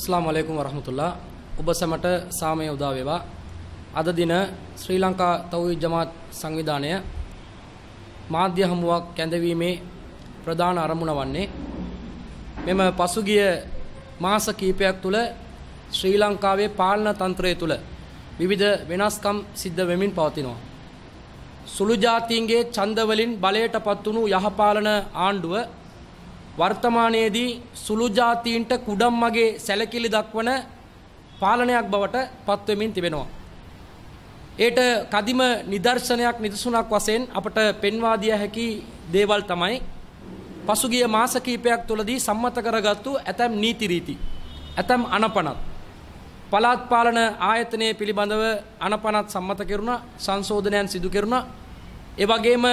ස්ලාම් අලයිකුම් වරහමතුල්ලා ඔබ සැමට සාමය උදා වේවා. අද දින ශ්‍රී ලංකා තවුයි ජමාත් සංවිධානය මාධ්‍ය හමුවක් කැඳවීමේ ප්‍රධාන අරමුණ වන්නේ මෙම පසුගිය මාස කීපයක් තුළ ශ්‍රී ලංකාවේ පාලන තන්ත්‍රය තුළ විවිධ වෙනස්කම් සිද්ධ වෙමින් පවතිනවා. සුළු ජාතීන්ගේ ඡන්දවලින් බලයට පත් වුණු යහපාලන ආණ්ඩුව වර්තමානයේදී සුළු ජාතීන්ට කුඩම් මගේ සැලකිලි දක්වන පාලනයක් බවට පත්වමින් තිබෙනවා. ඒට කදිම නිදර්ශනයක් නිදසුනක් වශයෙන් අපට පෙන්වා දිය හැකි දේවල් තමයි පසුගිය මාස කිහිපයක් තුළදී සම්මත කරගත්තු ඇතැම් නීති රීති ඇතැම් අනපනත් පළාත් පාලන ආයතනය පිළිබඳව අනපනත් සම්මත කෙරුණ සංශෝධනයන් සිදු කෙරුණ ඒ වගේම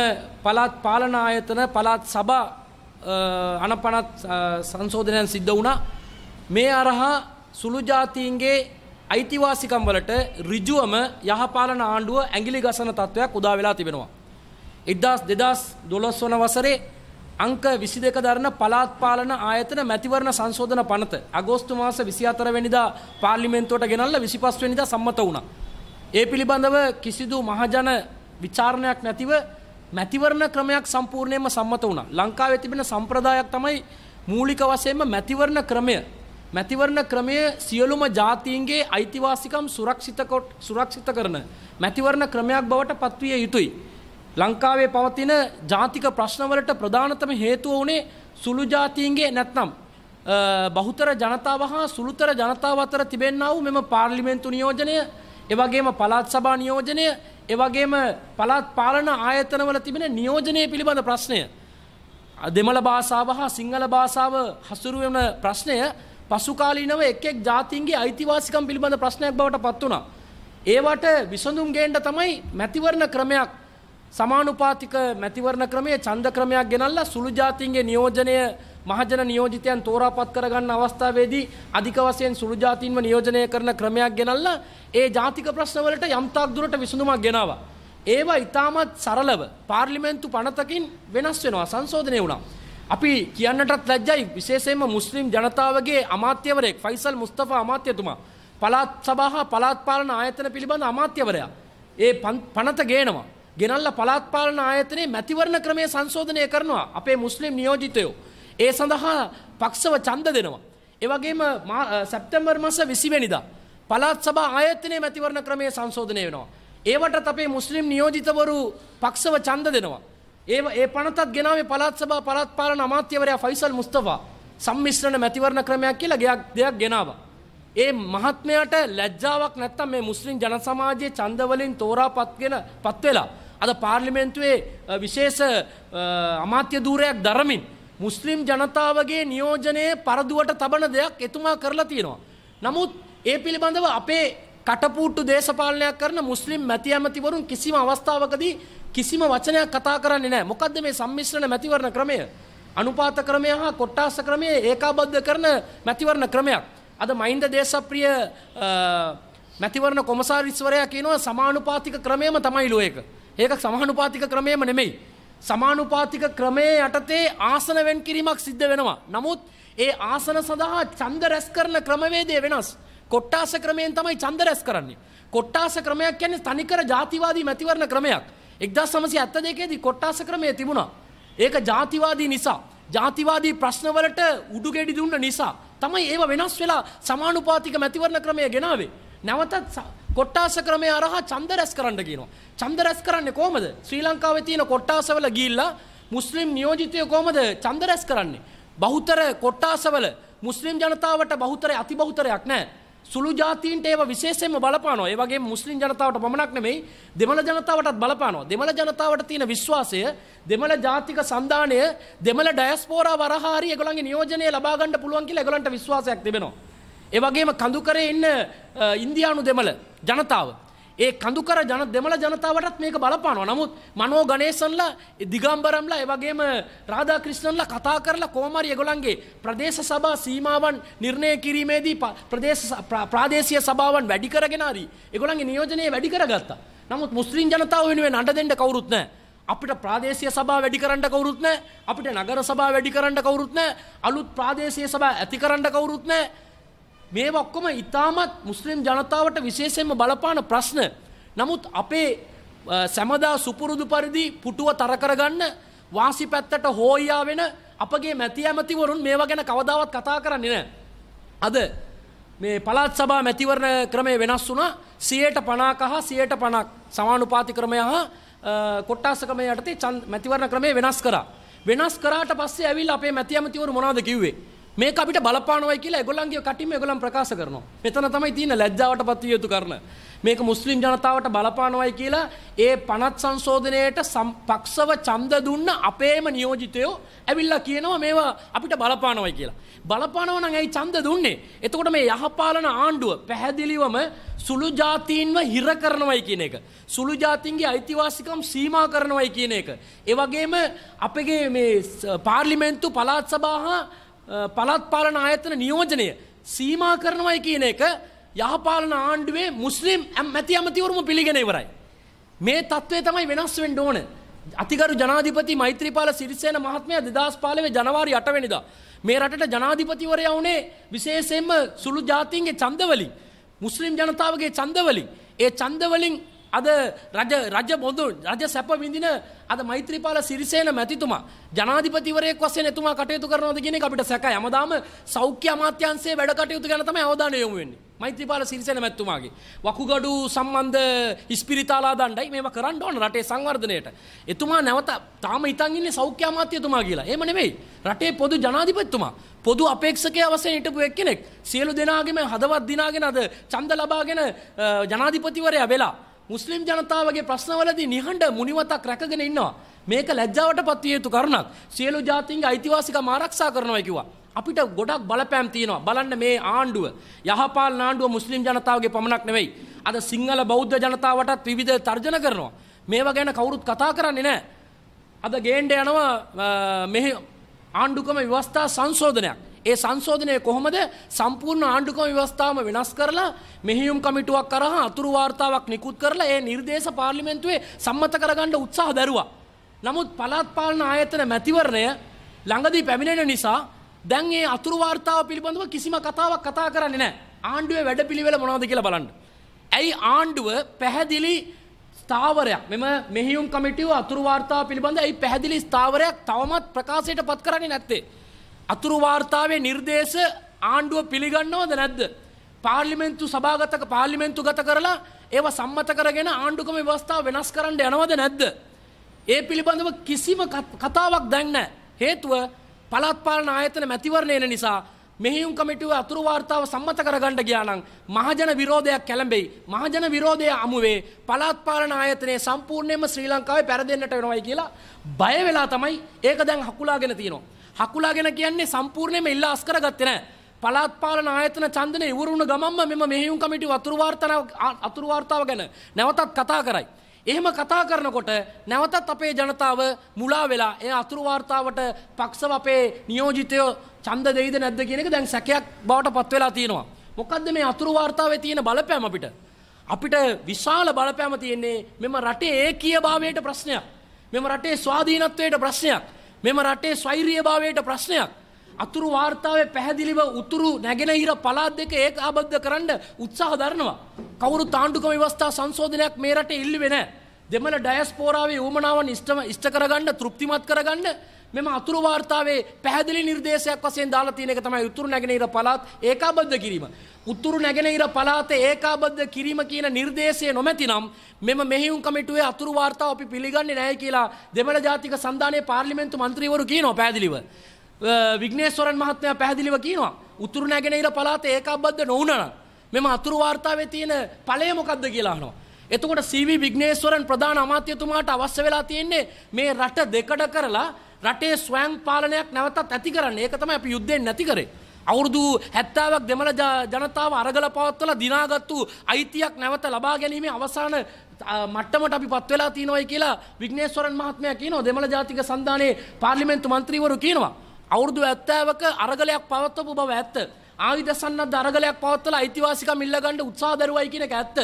පළාත් පාලන ආයතන පළාත් සභා අනපනත් සංශෝධනයන් සිද්ධ වුණා මේ අරහා සුළු ජාතීන්ගේ අයිතිවාසිකම් වලට ඍජුවම යහපාලන ආණ්ඩුව ඇඟිලි ගසන තත්වයක් උදා වෙලා තිබෙනවා. 2012 වන වසරේ අංක 22 දරන පළාත් පාලන ආයතන මැතිවරණ සංශෝධන පනත අගෝස්තු මාස 24 වෙනිදා පාර්ලිමේන්තුවට ගෙනල්ලා 25 වෙනිදා සම්මත වුණා. ඒ පිළිබඳව කිසිදු මහජන විචාරණයක් නැතිව මැතිවරණ ක්‍රමයක් සම්පූර්ණයෙන්ම සම්මත වුණා. ලංකාවේ තිබෙන සම්ප්‍රදායක් තමයි මූලික වශයෙන්ම මැතිවරණ ක්‍රමය. මැතිවරණ ක්‍රමය සියලුම ජාතීන්ගේ අයිතිවාසිකම් සුරක්ෂිත සුරක්ෂිත කරන මැතිවරණ ක්‍රමයක් බවට පත්විය යුතුයි. ලංකාවේ පවතින ජාතික ප්‍රශ්නවලට ප්‍රධානතම හේතුව වුණේ සුළු ජාතීන්ගේ නැත්නම් බහුතර ජනතාව හා සුළුතර ජනතාව අතර තිබෙන්නා වූ මෙම පාර්ලිමේන්තු නියෝජනය එවගේම පළාත් සභා නියෝජනය එවගේම පළාත් පාලන ආයතනවල තිබෙන නියෝජනය පිළිබඳ ප්‍රශ්නය. දෙමළ භාෂාව හා සිංහල භාෂාව හසුරුවන ප්‍රශ්නය පසුකාලීනව එක් එක් ජාතින්ගේ අයිතිවාසිකම් පිළිබඳ ප්‍රශ්නයක් බවට පත් වුණා. ඒවට විසඳුම් ගේන්න තමයි මැතිවරණ ක්‍රමයක් සමානුපාතික මැතිවරණ ක්‍රමයේ ඡන්ද ක්‍රමයක් ගෙනල්ලා සුළු ජාතීන්ගේ නියෝජනය මහජන නියෝජිතයන් තෝරාපත් කරගන්න අවස්ථාවේදී අධික වශයෙන් සුළු ජාතීන්ව නියෝජනය කරන ක්‍රමයක් ගෙනල්ලා ඒ ජාතික ප්‍රශ්නවලට යම්තාක් දුරට විසඳුමක් ගෙනාවා. ඒවා ඉතාමත් සරලව පාර්ලිමේන්තු පනතකින් වෙනස් වෙනවා සංශෝධනය වුණා. අපි කියන්නටත් ලැජ්ජයි විශේෂයෙන්ම මුස්ලිම් ජනතාවගේ අමාත්‍යවරයෙක් ෆයිසල් මුස්තෆා අමාත්‍යතුමා පළාත් සභා පළාත් පාලන ආයතන පිළිබඳ අමාත්‍යවරයා ඒ පනත ගේනවා ගෙනල්ලා පළාත් පාලන ආයතනයේ මැතිවරණ ක්‍රමය සංශෝධනය කරනවා අපේ මුස්ලිම් නියෝජිතයෝ. ඒ සඳහා පක්ෂව ඡන්ද දෙනවා. ඒ වගේම සැප්තැම්බර් මාස 20 වෙනිදා පළාත් සභා ආයතනයේ මැතිවරණ ක්‍රමය සංශෝධනය වෙනවා. ඒවටත් අපේ මුස්ලිම් නියෝජිතවරු පක්ෂව ඡන්ද දෙනවා. ඒ ඒ පනතත් ගෙනාවේ පළාත් සභා පළාත් පාලන අමාත්‍යවරයා ෆයිසල් මුස්තෆා සම්මිශ්‍රණ මැතිවරණ ක්‍රමයක් කියලා ගයක් දෙයක් ගෙනාවා. ඒ මහත්මයාට ලැජ්ජාවක් නැත්තම් මේ මුස්ලිම් ජන සමාජයේ ඡන්ද වලින් තෝරාපත්ගෙන පත් වෙලා අද පාර්ලිමෙන්න්තුවේ විශේෂ අමාත්‍ය දූරයක් දරමින් මුස්ලිම් ජනතාවගේ නියෝජනයේ පරදුවට තබන දෙයක් එතුමා කරලා තියෙනවා. නමුත් ඒ පිළිබඳව අපේ කටපූට්ටු දේශපාලනයක් කරන මුස්ලිම් මැති ඇමතිවරුන් කිසිම අවස්ථාවකදී කිසිම වචනයක් කතා කරන්නේ නැහැ. මොකද්ද මේ සම්මිශ්‍රණ මැතිවරණ ක්‍රමය? අනුපාත ක්‍රමය හා කොට්ටාස ක්‍රමය ඒකාබද්ධ කරන මැතිවරණ ක්‍රමයක්. අද මහින්ද දේශප්‍රිය මැතිවරණ කොමසාරිස්වරයා කියනවා සමානුපාතික ක්‍රමයම තමයි ලෝයක. ඒක සමානුපාතික ක්‍රමයම නෙමෙයි. සමානුපාතික ක්‍රමයේ යටතේ ආසන වෙන් කිරීමක් සිද්ධ වෙනවා. නමුත් ඒ ආසන සඳහා ඡන්ද රැස් කරන ක්‍රමවේදය වෙනස්. කොට්ටාස ක්‍රමයෙන් තමයි ඡන්ද රැස් කරන්නේ. කොට්ටාස ක්‍රමයක් කියන්නේ තනිකර ಜಾතිවාදී මැතිවරණ ක්‍රමයක්. 1972 දී කොට්ටාස ක්‍රමය තිබුණා. ඒක ಜಾතිවාදී නිසා, ಜಾතිවාදී ප්‍රශ්නවලට උඩුගෙඩි දුන්න නිසා තමයි ඒව වෙනස් වෙලා සමානුපාතික මැතිවරණ ක්‍රමය ගෙනාවේ. නැවතත් කොට්ටාස ක්‍රමය අරහා ඡන්ද රැස් කරන්න කියනවා. ඡන්ද රැස් කරන්නේ කොහමද? ශ්‍රී ලංකාවේ තියෙන කොට්ටාසවල ගිහිල්ලා මුස්ලිම් නියෝජිතයෝ කොහමද ඡන්ද රැස් කරන්නේ? බහුතර කොට්ටාසවල මුස්ලිම් ජනතාවට බහුතරය අති බහුතරයක් නැහැ. සුළු ජාතීන්ට ඒව විශේෂයෙන්ම බලපානවා. ඒ වගේම මුස්ලිම් ජනතාවට පමණක් නෙමෙයි දෙමළ ජනතාවටත් බලපානවා. දෙමළ ජනතාවට තියෙන විශ්වාසය දෙමළ ජාතික සන්ධානය දෙමළ ඩයස්පෝරා වරහාරි ඒගොල්ලන්ගේ නියෝජනය ලබා ගන්න පුළුවන් කියලා ඒගොල්ලන්ට විශ්වාසයක් තිබෙනවා. ඒවගේම කඳුකරේ ඉන්න ඉන්දියානු දෙමළ ජනතාව. ඒ කඳුකර ජන දෙමළ ජනතාවටත් මේක බලපානවා. නමුත් මනෝ ගණේසන්ලා දිගම්බරම්ලා ඒ වගේම රාධා ක්‍රිෂ්ණන්ලා කතා කරලා කොහොමරි ඒගොල්ලන්ගේ ප්‍රදේශ සභා සීමාවන් නිර්ණය කිරීමේදී ප්‍රදේශ ප්‍රාදේශීය සභාවන් වැඩි කරගෙන හරි ඒගොල්ලන්ගේ නියෝජනය වැඩි කරගත්තා. නමුත් මුස්ලිම් ජනතාව වෙනුවෙන් අඬ දෙන්න කවුරුත් නැහැ. අපිට ප්‍රාදේශය සභා වැඩි කරන්න කවුරුත් නෑ අපිට නගර සභා වැඩි කරන්න කවුරුත් නෑ අලුත් ප්‍රාදේශය සභා ඇති කරන්න කවුරුත් නෑ මේ ඔක්කොම ඉතාමත් මුස්ලිම් ජනතාවට විශේෂයෙන්ම බලපාන ප්‍රශ්න. නමුත් අපේ සැමදා සුපුරුදු පරිදි පුටුව තරකරගන්න වාසි පැත්තට හෝයා වෙන අපගේ මැති ඇමතිවරුන් මේවා ගැන කවදාවත් කතා කරන්නේ නෑ. අද මේ පළාත් සභා මැතිවරණ ක්‍රමය වෙනස් වුණා සියයට පණාක හා සියයට පණක් සමානුපාති ක්‍රමය හා කොට්ටාස ක්‍රමය යටතේ මැතිවරණ ක්‍රමය වෙනස් කරා. වෙනස් කරාට පස්සේ ඇවිල්ලා අපේ මැති ඇමතිවරු මොනවද කිව්වේ? මේක අපිට බලපානවයි කියලා ඒගොල්ලන්ගේ කටින්ම ඒගොල්ලන් ප්‍රකාශ කරනවා. මෙතන තමයි තියෙන ලැජ්ජාවට පත්විය යුතු කරන. මේක මුස්ලිම් ජනතාවට බලපානවයි කියලා ඒ පනත් සංශෝධනයට පක්ෂව ඡන්ද දුන්න අපේම නියෝජිතයෝ ඇවිල්ලා කියනවා මේවා අපිට බලපානවයි කියලා. බලපානව නම් ඇයි ඡන්ද දුන්නේ? එතකොට මේ යහපාලන ආණ්ඩුව පැහැදිලිවම සුළු ජාතීන්ව හිර කරනවයි කියන එක. සුළු ජාතීන්ගේ අයිතිවාසිකම් සීමා කරනවයි කියන එක. ඒ වගේම අපගේ මේ පාර්ලිමේන්තු පළාත් සභා හා පළත් පාලන ආයතන නියෝජනය සීමා කරනවයි කියන එක යහපාලන ආණ්ඩුවේ මුස්ලිම් ඇමැති ඇමතිවරුම පිළිගෙන ඉවරයි. මේ තත්ත්වය තමයි වෙනස් වෙන්න ඕන. අතිකරු ජනාධිපති මෛත්‍රීපාල සිරිසේන මහත්මයා දෙදස් පාලවේ ජනවාරි අටවෙනිදා. මේ රටට ජනාධිපතිවරයා වුණේ විශේෂයෙන්ම සුළු ජාතීන්ගේ චන්දවලින්. මුස්ලිම් ජනතාවගේ චන්දවලින්. ඒ චන්දවලින් අද රජ රජ බොඳුන් රජ සැප විඳින අද මෛත්‍රීපාල සිරිසේන මැතිතුමා ජනාධිපතිවරයෙක් වශයෙන් එතුමා කටයුතු කරනවද කියන එක අපිට සැකයි. හැමදාම සෞඛ්‍ය අමාත්‍යාංශයේ වැඩ කටයුතු ගැන තමයි අවධානය යොමු වෙන්නේ. මෛත්‍රීපාල සිරිසේන මැතිතුමාගේ වකුගඩු සම්බන්ධ ඉස්පිරිතාලා දණ්ඩයි මේවා කරන්න ඕන රටේ සංවර්ධනයට. එතුමා නැවත තාම ඉතින් ඉන්නේ සෞඛ්‍ය අමාත්‍යතුමා කියලා. එහෙම නෙමෙයි. රටේ පොදු ජනාධිපතිතුමා පොදු අපේක්ෂකයා වශයෙන් හිටපු එක්කෙනෙක්. සියලු දෙනාගේම හදවත් දිනාගෙන අද ඡන්ද ලබාගෙන ජනාධිපතිවරයා වෙලා මුස්ලිම් ජනතාවගේ ප්‍රශ්නවලදී නිහඬ මුනිවතක් රැකගෙන ඉන්නවා. මේක ලැජ්ජාවටපත් විය යුතු කරුණක්. සියලු ජාතීන්ගේ අයිතිවාසිකම් ආරක්ෂා කරනවා කිව්වා. අපිට ගොඩක් බලපෑම් තියෙනවා. බලන්න මේ ආණ්ඩුව යහපාල නාණ්ඩුව මුස්ලිම් ජනතාවගේ පමණක් නෙවෙයි. අද සිංහල බෞද්ධ ජනතාවටත් විවිධ තර්ජන කරනවා. මේවා ගැන කවුරුත් කතා කරන්නේ නැහැ. අද ගේන්න යනවා මෙහි ආණ්ඩුකම ව්‍යවස්ථා සංශෝධනයක්. ඒ සංශෝධනය කොහොමද සම්පූර්ණ ආණ්ඩුකම ව්‍යවස්ථාවම වෙනස් කරලා මෙහියුම් කමිටුවක් කරහා අතුරු වාර්තාවක් නිකුත් කරලා ඒ නිර්දේශ පාර්ලිමේන්තුවේ සම්මත කරගන්න උත්සාහ දැරුවා. නමුත් පළාත් පාලන ආයතන මැතිවරණය ළඟදී පැමිණෙන නිසා දැන් ඒ අතුරු වාර්තාව පිළිබඳව කිසිම කතාවක් කතා කරන්නේ නැහැ. ආණ්ඩුවේ වැඩපිළිවෙල මොනවද කියලා බලන්න. ඇයි ආණ්ඩුව පැහැදිලි ස්ථාවරයක් මෙම මෙහියුම් කමිටිය අතුරු වාර්තාව පිළිබඳ ඇයි පැහැදිලි ස්ථාවරයක් තවමත් ප්‍රකාශයට පත් කරන්නේ නැත්තේ? අතුරු වාර්තාවේ නිර්දේශ ආණ්ඩුව පිළිගන්නවද නැද්ද? පාර්ලිමේන්තු සභාගත පාර්ලිමේන්තු ගත කරලා ඒව සම්මත කරගෙන ආණ්ඩුකම ව්‍යවස්ථාව වෙනස් කරන්න යනවද නැද්ද? ඒ පිළිබඳව කිසිම කතාවක් දැන් හේතුව පළාත් පාලන ආයතන මැතිවරණය එන නිසා මෙහෙයුම් කමිටුව අතුරු වාර්තාව සම්මත කරගන්න ගියා නම් මහජන විරෝධයක් කැළඹෙයි. මහජන විරෝධය අමුවේ පළාත් පාලන ආයතනයේ සම්පූර්ණයෙන්ම ශ්‍රී ලංකාවේ පැරදෙන්නට වෙනවයි කියලා බය වෙලා තමයි ඒක දැන් හකුලාගෙන තියෙනවා. හකුලා ගැන කියන්නේ සම්පූර්ණයෙන්ම ඉල්ලාස් කරගත්තේ නැහැ. පළාත් පාලන ආයතන ඡන්දන ඉවර වුණ ගමන්ම මෙම මෙහෙයුම් කමිටු අතුරු වාර්තාව අතුරු වාර්තාව ගැන නැවතත් කතා කරයි. එහෙම කතා කරනකොට නැවතත් අපේ ජනතාව මුලා වෙලා ඒ අතුරු වාර්තාවට පක්ෂව අපේ නියෝජිතයෝ ඡන්ද දෙයිද නැද්ද කියන එක දැන් සැකයක් බවට පත් වෙලා තියෙනවා. මොකද්ද මේ අතුරු වාර්තාවේ තියෙන බලපෑම අපිට? අපිට විශාල බලපෑම තියෙන්නේ මෙම රටේ ඒකීයභාවයට ප්‍රශ්නයක්. මෙම රටේ ස්වාධීනත්වයට ප්‍රශ්නයක්. මෙම රටේ ස්වෛරීයභාවයට ප්‍රශ්නයක්. අතුරු වාර්තාවේ පැහැදිලිව උතුරු නැගෙනහිර පළාත් දෙක ඒක ආබද්ධ කරන්න උත්සාහ දරනවා. කවුරු තාණ්ඩුකම ව්‍යවස්ථා සංශෝධනයක් මේ රටේ ඉල්ලුවේ නැහැ. දෙමළ ඩයස්පෝරාවේ ඌමනාවන් ඉෂ්ට ඉෂ්ට කරගන්න තෘප්තිමත් කරගන්න මෙම අතුරු වාර්තාවේ පැහැදිලි නිර්දේශයක් වශයෙන් දාලා තියෙන එක තමයි උතුරු නැගෙනහිර පළාත් ඒකාබද්ධ කිරීම. උතුරු නැගෙනහිර පළාතේ ඒකාබද්ධ කිරීම කියන නිර්දේශය නොමැතිනම් මෙම මෙහෙයුම් කමිටුවේ අතුරු වාර්තාව අපි පිළිගන්නේ නැහැ කියලා දෙමළ ජාතික සන්ධානයේ පාර්ලිමේන්තු මන්ත්‍රීවරු කියනවා පැහැදිලිව. විග්නේශ්වරන් මහත්මයා පැහැදිලිව කියනවා උතුරු නැගෙනහිර පළාතේ ඒකාබද්ධ නොවුණා නම් මෙම අතුරු වාර්තාවේ තියෙන ඵලය මොකක්ද කියලා අහනවා. එතකොට සීවි විග්නේශ්වරන් ප්‍රධාන අමාත්‍යතුමාට අවශ්‍ය වෙලා තියෙන්නේ මේ රට දෙකඩ කරලා රටේ ස්වයං පාලනයක් නැවතත් ඇති කරන්න ඒක තමයි අපි යුද්ධයෙන් නැති කරේ. අවුරුදු හැත්තාවක් දෙමළ ජනතාව අරගල පවත්වල දිනාගත්තු අයිතියක් නැවත ලබා ගැනීමේ අවසාන මට්ටමට අපි පත් වෙලා තියෙනවයි කියලා විග්නේශ්වරන් මහත්මයා කියනවා දෙමළ ජාතික සන්ධානයේ පාර්ලිමේන්තු මන්ත්‍රීවරු කියනවා. අවුරුදු ඇත්තාවක අරගලයක් පවත්වපු බව ඇත්ත. ආයුධසන්නද්ධ අරගලයක් පවත්වලා අයිතිවාසිකම් ඉල්ලගන්න උත්සාහ දරුවයි කියන එක ඇත්ත.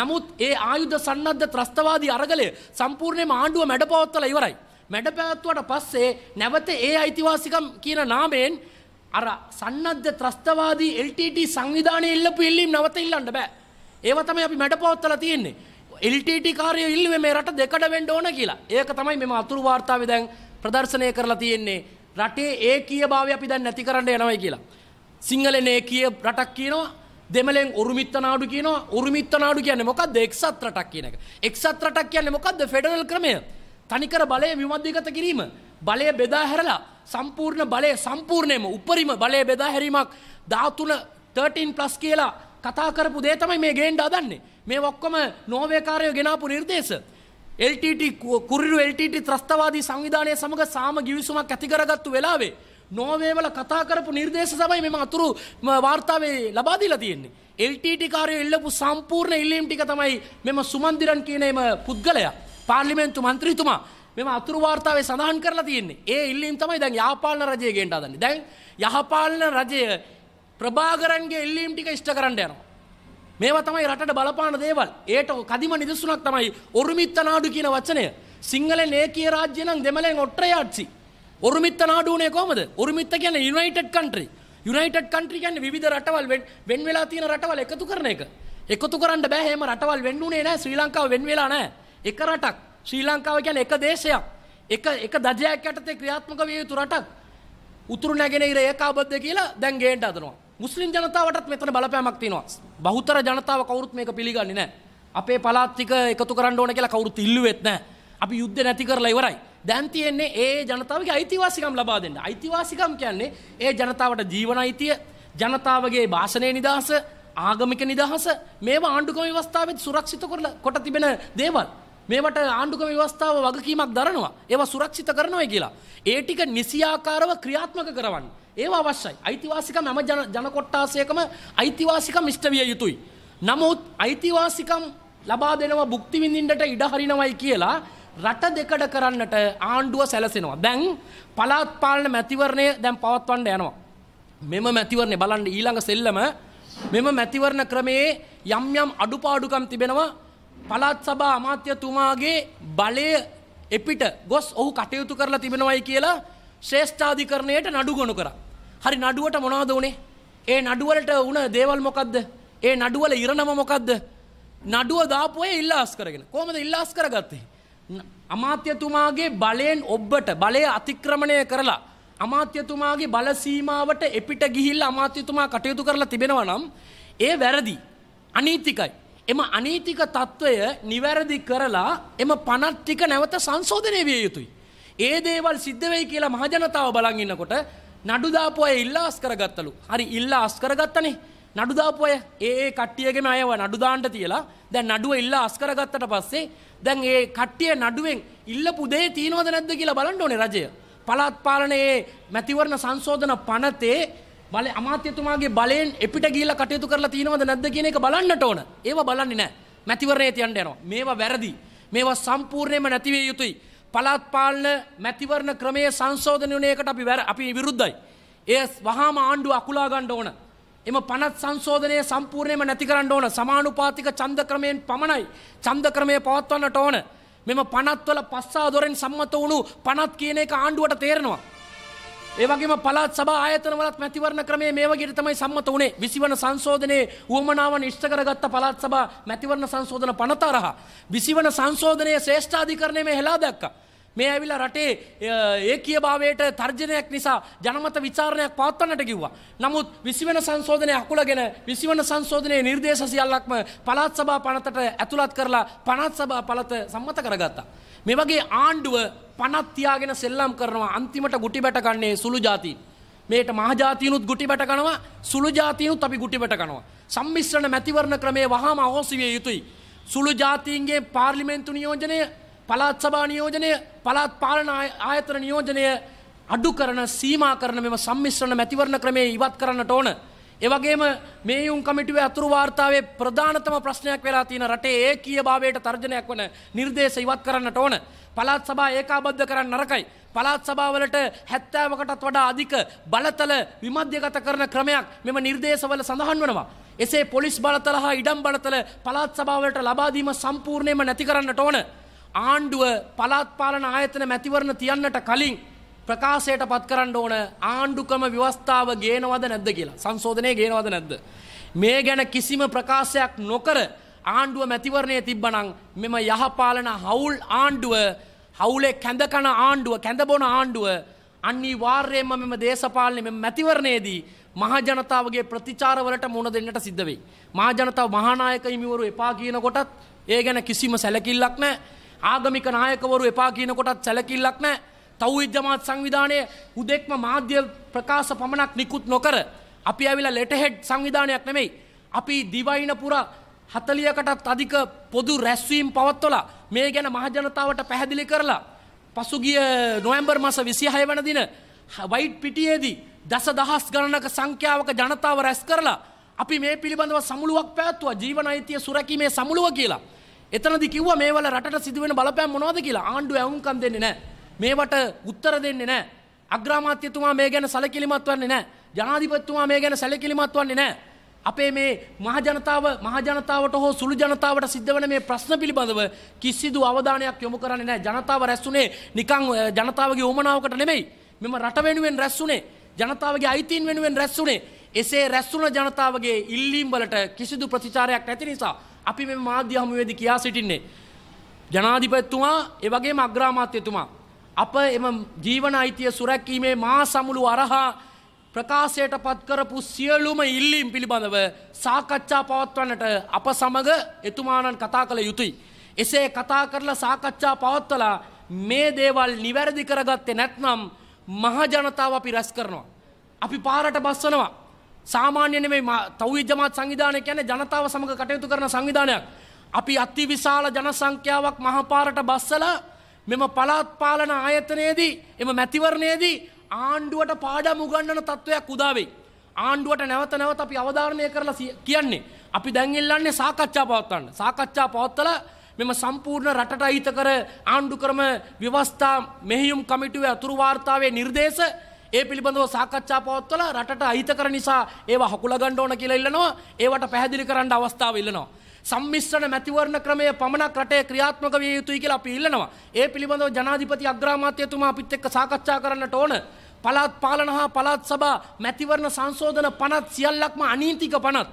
නමුත් ඒ ආයුධ සන්නද්ධ ත්‍රස්තවාදී අරගලය සම්පූර්ණයෙන්ම ආණ්ඩුව මැඩපවත්වලා ඉවරයි. මැඩ පැවැත්වුවට පස්සේ නැවත ඒ අයිතිවාසිකම් කියන නාමයෙන් අර සන්නද්ධ ත්‍රස්තවාදී LTT සංවිධානය ඉල්ලපු ඉල්ලීම් නැවත ඉල්ලන්න බෑ. ඒව තමයි අපි මැඩ පවත්වලා තියෙන්නේ. LTT කාර්යය ඉල්ලුවේ මේ රට දෙකඩ වෙන්න ඕන කියලා. ඒක තමයි මෙම අතුරු වාර්තාවේ දැන් ප්‍රදර්ශනය කරලා තියෙන්නේ. රටේ ඒකීයභාවය අපි දැන් නැති කරන්න යනවා කියලා. සිංහලෙන් ඒකීය රටක් කියනවා දෙමලෙන් උරුමිත්ත නාඩු කියනවා උරුමිත්ත නාඩු කියන්නේ මොකක්ද එක්සත් රටක් කියන එක. එක්සත් රටක් කියන්නේ මොකක්ද ෆෙඩරල් ක්‍රමය. තනිකර බලය විමධ්‍යගත කිරීම බලය බෙදා හැරලා සම්පූර්ණ බලය සම්පූර්ණයම උපරිම බලය බෙදා හැරීමක් ධාතුන 13 ප්ලස් කියලා කතා කරපු දේ තමයි මේ ගේන්ඩ අදන්නේ මේ ඔක්කොම නෝවේකාරයෝ ගෙනාපු නිර්දේශ LTT කුරිරු LTT ත්‍රස්තවාදී සංවිධානය සමඟ සාම ගිවිසුමක් ඇති කරගත්තු වෙලාවේ නෝවේවල කතා කරපු නිර්දේශ සමයි මෙම අතුරු වාර්තාවේ ලබා දීලා තියෙන්නේ LTT කාරයෝ ඉල්ලපු සම්පූර්ණ ඉල්ලීම් ටික තමයි මෙම සුමන්දිරන් කියනේම පුද්ගලයා පාර්ලිමේන්තු මන්ත්‍රීතුමා මෙම අතුරු වාර්තාවේ සඳහන් කරලා තියෙන්නේ. ඒ ඉල්ලීම් තමයි දැන් යහපාලන රජය ගේන්න හදන්නේ. දැන් යහපාලන රජය ප්‍රභාකරන්ගේ ඉල්ලීම් ටික ඉෂ්ට කරන්න යනවා. මේවා තමයි රටට බලපාන දේවල්. ඒට කදිම නිදසුනක් තමයි ඔරුමිත්ත නාඩු කියන වචනය. සිංහලෙන් ඒකීය රාජ්‍ය නම් දෙමළෙන් ඔට්ටේ ආච්චි. ඔරුමිත්ත නාඩු උනේ කොහමද? ඔරුමිත්ත කියන්නේ යුනයිටඩ් කන්ට්‍රි. යුනයිටඩ් කන්ට්‍රි කියන්නේ විවිධ රටවල් වෙන් වෙලා තියෙන රටවල් එකතු කරන එක. එකතු කරන්න බෑ හැම රටවල් වෙන්න උනේ නෑ ශ්‍රී ලංකාව වෙන් වෙලා නෑ. එක රටක් ශ්‍රී ලංකාව කියන්නේ එක දේශයක්. එක එක දජයක් යටතේ ක්‍රියාත්මක විය යුතු රටක්. උතුරු නැගෙනහිර ඒකාබද්ධ කියලා දැන් ගේන්න හදනවා. මුස්ලිම් ජනතාවටත් මෙතන බලපෑමක් තියෙනවා. බහුතර ජනතාව කවුරුත් මේක පිළිගන්නේ නැහැ. අපේ පළාත් ටික එකතු කරන්න ඕන කියලා කවුරුත් ඉල්ලුවෙත් නැහැ. අපි යුද්ධ නැති කරලා ඉවරයි. දැන් තියෙන්නේ ඒ ජනතාවගේ අයිතිවාසිකම් ලබා දෙන්න. අයිතිවාසිකම් කියන්නේ ඒ ජනතාවට ජීවන අයිතිය, ජනතාවගේ භාෂණයේ නිදහස, ආගමික නිදහස මේවා ආණ්ඩුක්‍රම ව්‍යවස්ථාවෙත් සුරක්ෂිත කරලා කොට තිබෙන දේවල්. මේවට ආණ්ඩුක ව්‍යවස්ථාව වගකීමක් දරනවා ඒවා සුරක්ෂිත කරනවා කියලා. ඒ ටික නිසියාකාරව ක්‍රියාත්මක කරවන්න. ඒවා අවශ්‍යයි. අයිතිවාසිකම් හැම ජන කොට්ටාසයකම අයිතිවාසිකම් ඉෂ්ට විය යුතුයි. නමුත් අයිතිවාසිකම් ලබා දෙනවා භුක්ති විඳින්නට ඉඩ හරිනවයි කියලා රට දෙකඩ කරන්නට ආණ්ඩුව සැලසෙනවා. දැන් පළාත් පාලන මැතිවරණය දැන් පවත්වන්න යනවා. මෙම මැතිවරණය බලන්න ඊළඟ සෙල්ලම මෙම මැතිවරණ ක්‍රමයේ යම් යම් අඩුපාඩුකම් තිබෙනවා පළාත් සභා අමාත්‍යතුමාගේ බලය එපිට ගොස් ඔහු කටයුතු කරලා තිබෙනවයි කියලා ශ්‍රේෂ්ඨාධිකරණයට නඩු ගොනු කරා. හරි නඩුවට මොනවද උනේ? ඒ නඩුවලට වුණ දේවල් මොකද්ද? ඒ නඩුවල ඉරණම මොකද්ද? නඩුව දාපු අය ඉල්ලාස් කරගෙන. කොහොමද ඉල්ලාස් කරගත්තේ? අමාත්‍යතුමාගේ බලයෙන් ඔබට බලය අතික්‍රමණය කරලා අමාත්‍යතුමාගේ බල සීමාවට එපිට ගිහිල්ලා අමාත්‍යතුමා කටයුතු කරලා තිබෙනවා නම් ඒ වැරදි. අනීතිකයි. එම අනීතික తত্ত্বය නිවැරදි කරලා එම පනත් ටික නැවත සංශෝධනය විය යුතුයි. ඒ දේවල් සිද්ධ වෙයි කියලා මහජනතාව බලන් ඉන්නකොට නඩු දාපු අය ඉල්ලාස් කරගත්තලු. හරි ඉල්ලාස් කරගත්තනේ. නඩු දාපු අය ඒ ඒ කට්ටියගේම අයව නඩු දාන්න තියලා දැන් නඩුව ඉල්ලාස් කරගත්තට පස්සේ දැන් ඒ කට්ටිය නඩුවෙන් ඉල්ලපු දේ තියනවද නැද්ද කියලා බලන්න ඕනේ රජය. පළාත් පාලනයේ මැතිවරණ සංශෝධන පනතේ බල අමාත්‍යතුමාගේ බලයෙන් එපිට ගිහිල්ලා කටයුතු කරලා තියෙනවද නැද්ද කියන එක බලන්නට ඕන. ඒවා බලන්නේ නැහැ. මැතිවරණයේ තියන්න යනවා. මේවා වැරදි. මේවා සම්පූර්ණයෙන්ම නැති විය යුතුයි. පළාත් පාලන මැතිවරණ ක්‍රමයේ සංශෝධන වුණේකට අපි අපි විරුද්ධයි. ඒ වහාම ආණ්ඩුව අකුලා ගන්න ඕන. එම පනත් සංශෝධනය සම්පූර්ණයෙන්ම නැති කරන්න ඕන. සමානුපාතික ඡන්ද ක්‍රමයෙන් පමණයි ඡන්ද ක්‍රමය පවත්වන්නට ඕන. මෙම පනත්වල පස්සා දොරෙන් සම්මත වුණු පනත් කියන එක ආණ්ඩුවට තේරෙනවා. ඒවගේම පළාත් සභා ආයතනවලත් මැතිවරණ ක්‍රමය මේ වගේ තමයි සම්මත වුණේ 20 වන සංශෝධනයේ උවමනාවන් ඉෂ්ට කරගත්ත පළාත් සභා මැතිවරණ සංශෝධන පනත අරහා 20 වන සංශෝධනයේ ශ්‍රේෂ්ඨාධිකරණය මේ හෙලා දැක්කා මේ ඇවිල්ලා රටේ ඒකීයභාවයට තර්ජනයක් නිසා ජනමත විචාරණයක් පවත්වන්නට කිව්වා. නමුත් 20 වෙනි සංශෝධනයේ අකුලගෙන 20 වෙනි සංශෝධනයේ නිර්දේශ සියල්ලක්ම පළාත් සභා පනතට ඇතුළත් කරලා පනත් සභා පළත සම්මත කරගත්තා. මේ වගේ ආණ්ඩුව පනත් තියාගෙන සෙල්ලම් කරනවා අන්තිමට ගුටි බැට ගන්නේ සුළු ජාතීන්. මේට මහජාතියනුත් ගුටි බැට ගනවා සුළු ජාතියනුත් අපි ගුටි බැට ගනවා. සම්මිශ්‍රණ මැතිවරණ ක්‍රමය වහාම අහෝසි විය යුතුයි. සුළු ජාතීන්ගේ පාර්ලිමේන්තු නියෝජනය පළාත් සභා නියෝජනය පළාත් පාලන ආයතන නියෝජනය අඩු කරන සීමා කරන මෙම සම්මිශ්‍රණ මැතිවරණ ක්‍රමේ ඉවත් කරන්නට ඕන. ඒ වගේම මේ යුම් කමිටුවේ අතුරු වාර්තාවේ ප්‍රධානතම ප්‍රශ්නයක් වෙලා තියෙන රටේ ඒකීයභාවයට තර්ජනයක් වන නිර්දේශ ඉවත් කරන්නට ඕන. පළාත් සභා ඒකාබද්ධ කරන්න නරකයි. පළාත් සභාවලට 70කටත් වඩා අධික බලතල විමධ්‍යගත කරන ක්‍රමයක් මෙම නිර්දේශවල සඳහන් වෙනවා. එසේ පොලිස් බලතල හා ඉඩම් බලතල පළාත් සභාවලට ලබා දීම සම්පූර්ණයෙන්ම නැති කරන්නට ඕන. ආණ්ඩුව පලාත්පාලන ආයතන මැතිවරණ තියන්නට කලින් ප්‍රකාශයට පත් කරන්න ඕන ආණ්ඩුකම ව්‍යවස්ථාව ගේනවද නැද්ද කියලා සංශෝධනය ගේනවද නැද්ද. මේ ගැන කිසිම ප්‍රකාශයක් නොකර ආණ්ඩුව මැතිවරණය තිබ්බනං මෙම යහපාලන හවුල් ආණ්ඩුව හවුලේ කැඳකන ආණ්ඩුව කැඳබොන ආණ්ඩුව අන්නේ වාර්යෙන්ම මෙම දේශපාලනය මෙම මැතිවරණයේදී මහජනතාවගේ ප්‍රතිචාරවලට මුණ දෙන්නට සිද්ධ වෙයි. මහජනතාව මහානායක හිමිවරු එපා කියනකොටත් ඒ ගැන කිසිම සැලකිල්ලක් නැහැ. ආගමික නායකවරු එපා කියන කොටත් සැලකිල්ලක් නෑ. තෞවිද්‍යමාත් සංවිධානය හුදෙක්ම මාධ්‍ය ප්‍රකාශ පමණක් නිකුත් නොකර අපි ඇවිලා ලෙටහෙඩ් සංවිධානයක් නෙමෙයි. අපි දිවයින පුරා හතලියකටත් අධික පොදු රැස්වීම් පවත්වලා මේ ගැන මහජනතාවට පැහැදිලි කරලා පසුගිය නොවැම්බර් මස විසිහය වන දින වයිට් පිටියේදී දස දහස් ගණනක සංඛ්‍යාවක ජනතාව රැස් කරලා අපි මේ පිළිබඳව සමුළුවක් පැවැත්වුවා ජීවන අයිතිය සුරැකීමේ සමුළුව කියලා. එතනදි කිව්වා මේ වල රටට සිදුවෙන බලපෑම් මොනවද කියලා ආණ්ඩුව ඇවුම්කම් දෙන්නේ නැහැ. මේවට උත්තර දෙන්නේ නැහැ. අග්‍රාමාත්‍යතුමා මේ ගැන සැලකිලිමත් වෙන්නේ නැහැ. ජනාධිපතිතුමා මේ ගැන සැලකිලිමත් වෙන්නේ නැහැ. අපේ මේ මහජනතාව මහජනතාවට හෝ සුළු ජනතාවට සිද්ධ වන මේ ප්‍රශ්න පිළිබඳව කිසිදු අවධානයක් යොමු කරන්නේ නැහැ. ජනතාව රැස්ුනේ නිකන් ජනතාවගේ උමනාවකට නෙමෙයි. මෙම රට වෙනුවෙන් රැස්ුනේ ජනතාවගේ අයිතීන් වෙනුවෙන් රැස්ුනේ. එසේ රැස්ුණ ජනතාවගේ ඉල්ලීම් වලට කිසිදු ප්‍රතිචාරයක් නැති නිසා අපි මේ මාධ්‍ය හමුවේදී කියා සිටින්නේ ජනාධිපතිතුමා ඒ වගේම අග්‍රාමාත්‍යතුමා අප එම ජීවන අයිතිය සුරැකීමේ මා සමුළු අරහා ප්‍රකාශයට පත් කරපු සියලුම ඉල්ලීම් පිළිබඳව සාකච්ඡා පවත්වන්නට අප සමග එතුමාණන් කතා කළ යුතුයි. එසේ කතා කරලා සාකච්ඡා පවත්වලා මේ දේවල් නිවැරදි කරගත්තේ නැත්නම් මහජනතාව අපි රැස් කරනවා. අපි පාරට බස්සනවා. සාමාන්‍ය නෙමෙයි තවුයි ජමාත් සංවිධානය කියන්නේ ජනතාව සමග කටයුතු කරන සංවිධානයක්. අපි අති විශාල ජනසංඛ්‍යාවක් මහපාරට බස්සලා මෙම පළාත් පාලන ආයතනයේදී එම මැතිවරණයේදී ආණ්ඩුවට පාඩම් උගන්වන තත්වයක් උදා වෙයි. ආණ්ඩුවට නැවත නැවත අපි අවධාරණය කරලා කියන්නේ අපි දැන් ඉල්ලන්නේ සාකච්ඡා පවත්වන්න. සාකච්ඡා පවත්වලා මෙම සම්පූර්ණ රටට අහිතකර ආණ්ඩුක්‍රම ව්‍යවස්ථා මෙහෙයුම් කමිටුවේ අතුරු වාර්තාවේ නිර්දේශ ඒ පිළිබඳව සාකච්ඡා පවත්වලා රටට අහිතකර නිසා ඒවා හකුලා ගන්න ඕන කියලා ඉල්ලනවා. ඒවට පැහැදිලි කරන්න අවස්ථාව ඉල්ලනවා. සම්මිශ්‍රණ මැතිවරණ ක්‍රමය පමණක් රටේ ක්‍රියාත්මක විය යුතුයි කියලා අපි ඉල්ලනවා. ඒ පිළිබඳව ජනාධිපති අග්‍රාමාත්‍යතුමා අපිත් එක්ක සාකච්ඡා කරන්නට ඕන. පළාත් පාලන හා පළාත් සභා මැතිවරණ සංශෝධන පනත් සියල්ලක්ම අනීතික පනත්.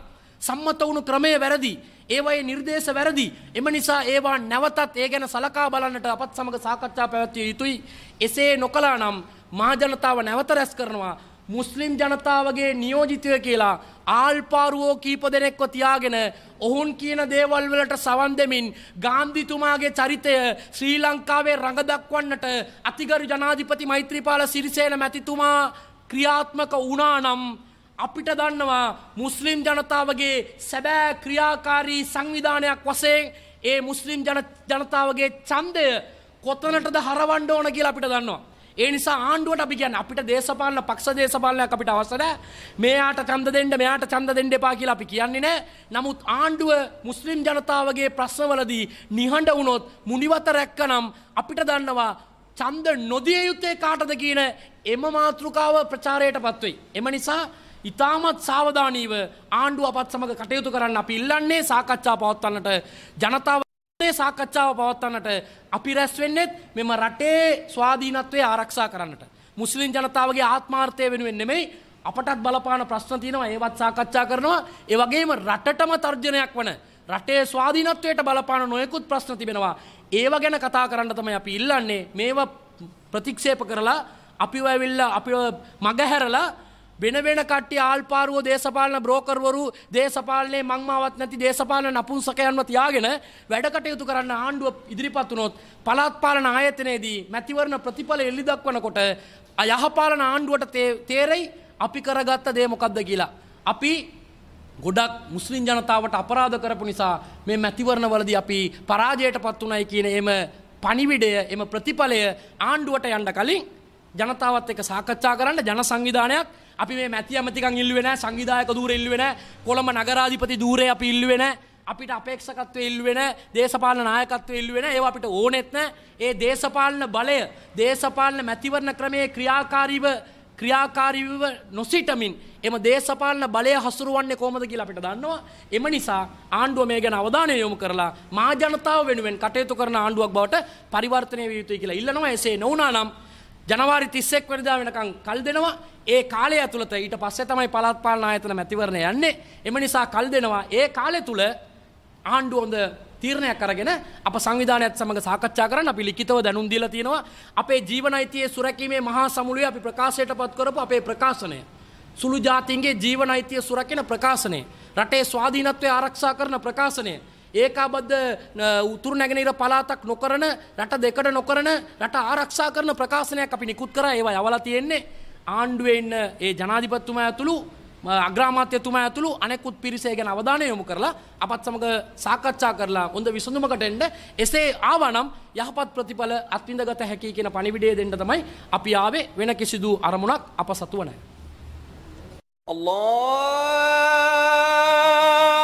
සම්මත වුණු ක්‍රමය වැරදි. ඒවයේ නිර්දේශ වැරදි. එම නිසා ඒවා නැවතත් ඒ ගැන සලකා බලන්නට අපත් සමග සාකච්ඡා පැවැත්විය යුතුයි. එසේ නොකළා නම් මහජනතාව නැවත රැස් කරනවා මුස්ලිම් ජනතාවගේ නියෝජිතය කියලා ආල්පාරුවෝ කීප දෙනෙක්ව තියාගෙන ඔවුන් කියන දේවල් වලට සවන් දෙමින් ගාන්ධිතුමාගේ චරිතය ශ්‍රී ලංකාවේ රඟ දක්වන්නට අතිගරු ජනාධිපති මෛත්‍රීපාල සිරිසේන මැතිතුමා ක්‍රියාත්මක වුණා නම් අපිට දන්නවා මුස්ලිම් ජනතාවගේ සැබෑ ක්‍රියාකාරී සංවිධානයක් වශයෙන් ඒ මුස්ලිම් ජනතාවගේ ඡන්දය කොතනටද හරවන්න ඕන කියලා අපිට දන්නවා ඒ නිසා ආණ්ඩුවට අපි කියන්නේ අපිට දේශපාලන පක්ෂ දේශපාලනයක් අපිට අවශ්‍ය නැහැ. මෙයාට ඡන්ද දෙන්න මෙයාට ඡන්ද දෙන්න එපා කියලා අපි කියන්නේ නැහැ. නමුත් ආණ්ඩුව මුස්ලිම් ජනතාවගේ ප්‍රශ්නවලදී නිහඬ වුණොත් මුනිවත රැක්කනම් අපිට දන්නවා ඡන්ද නොදිය යුත්තේ කාටද කියන එම මාතෘකාව ප්‍රචාරයට පත්වෙයි. එම නිසා ඉතාමත් සාවධානීව ආණ්ඩුව අපත් සමග කටයුතු කරන්න අපි ඉල්ලන්නේ සාකච්ඡා පවත්වන්නට ජනතාව මේ සාකච්ඡාව පවත්වන්නට අපි රැස් වෙන්නේත් මෙම රටේ ස්වාධීනත්වය ආරක්ෂා කරන්නට. මුස්ලිම් ජනතාවගේ ආත්මාර්ථය වෙනුවෙන් නෙමෙයි අපටත් බලපාන ප්‍රශ්න තියෙනවා ඒවත් සාකච්ඡා කරනවා. ඒ වගේම රටටම තර්ජනයක් වන රටේ ස්වාධීනත්වයට බලපාන නොයෙකුත් ප්‍රශ්න තිබෙනවා. ඒව ගැන කතා කරන්න තමයි අපි ඉල්ලන්නේ. මේව ප්‍රතික්ෂේප කරලා අපිව ඇවිල්ලා අපිව මගහැරලා වෙන වෙන කට්ටිය ආල්පාරුව දේශපාලන බ්‍රෝකර්වරු දේශපාලනේ මංමාවත් නැති දේශපාලන නපුංසකයන්ව තියාගෙන වැඩ කටයුතු කරන්න ආණ්ඩුව ඉදිරිපත් වුණොත් පළාත් පාලන ආයතනයේදී මැතිවරණ ප්‍රතිඵල එළි දක්වනකොට යහපාලන ආණ්ඩුවට තේරෙයි අපි කරගත්ත දේ මොකද්ද කියලා. අපි ගොඩක් මුස්ලිම් ජනතාවට අපරාධ කරපු නිසා මේ මැතිවරණවලදී අපි පරාජයට පත් වුණයි කියන එම පණිවිඩය එම ප්‍රතිඵලය ආණ්ඩුවට යන්න කලින් ජනතාවත් එක්ක සාකච්ඡා කරන්න ජන සංවිධානයක් අපි මේ මැති ඇමතිකන් ඉල්ලුවේ නැහැ සංවිධායක ධූරය ඉල්ලුවේ නැහැ කොළඹ නගරාධිපති ධූරය අපි ඉල්ලුවේ නැහැ අපිට අපේක්ෂකත්වය ඉල්ලුවේ නැහැ දේශපාලන නායකත්වය ඉල්ලුවේ නැහැ ඒවා අපිට ඕනෙත් නැහැ ඒ දේශපාලන බලය දේශපාලන මැතිවරණ ක්‍රමයේ ක්‍රියාකාරීව ක්‍රියාකාරීව නොසිටමින් එම දේශපාලන බලය හසුරුවන්නේ කොහොමද කියලා අපිට දන්නවා. එම නිසා ආණ්ඩුව මේ ගැන අවධානය යොමු කරලා මහා ජනතාව වෙනුවෙන් කටයුතු කරන ආණ්ඩුවක් බවට පරිවර්තනය විය යුතුයි කියලා ඉල්ලනවා. එසේ නොවුනා නම් ජනවාරි 31 වෙනිදා වෙනකන් කල් දෙනවා. ඒ කාලය ඇතුළත ඊට පස්සේ තමයි පළාත් පාලන ආයතන මැතිවරණ යන්නේ. එම නිසා කල් දෙනවා. ඒ කාලය තුල ආණ්ඩුව හොඳ තීරණයක් අරගෙන අප සංවිධානයත් සමඟ සාකච්ඡා කරන්න අපි ලිඛිතව දැනුම් දීලා තියෙනවා. අපේ ජීවන අයිතියේ සුරැකීමේ මහා සමුළුවේ අපි ප්‍රකාශයටපත් කරපු අපේ ප්‍රකාශනය. සුළු ජාතීන්ගේ ජීවන අයිතිය සුරකින ප්‍රකාශනය. රටේ ස්වාධීනත්වය ආරක්ෂා කරන ප්‍රකාශනය. ඒකාබද්ධ උතුරු නැගෙනහිර පළාතක් නොකරන රට දෙකට නොකරන රට ආරක්ෂා කරන ප්‍රකාශනයක් අපි නිකුත් කරා ඒවා යවලා තියෙන්නේ ආණ්ඩුවේ ඉන්න ඒ ජනාධිපතිතුමා ඇතුළු අග්‍රාමාත්‍යතුමා ඇතුළු අනෙකුත් පිරිසේ ගැන අවධානය යොමු කරලා අපත් සමග සාකච්ඡා කරලා හොඳ විසඳුමකට එන්න එසේ ආවනම් යහපත් ප්‍රතිඵල අත්විඳගත හැකි කියන පණිවිඩය දෙන්න තමයි අපි ආවේ වෙන කිසිදු අරමුණක් අප සතුව නැහැ. Allah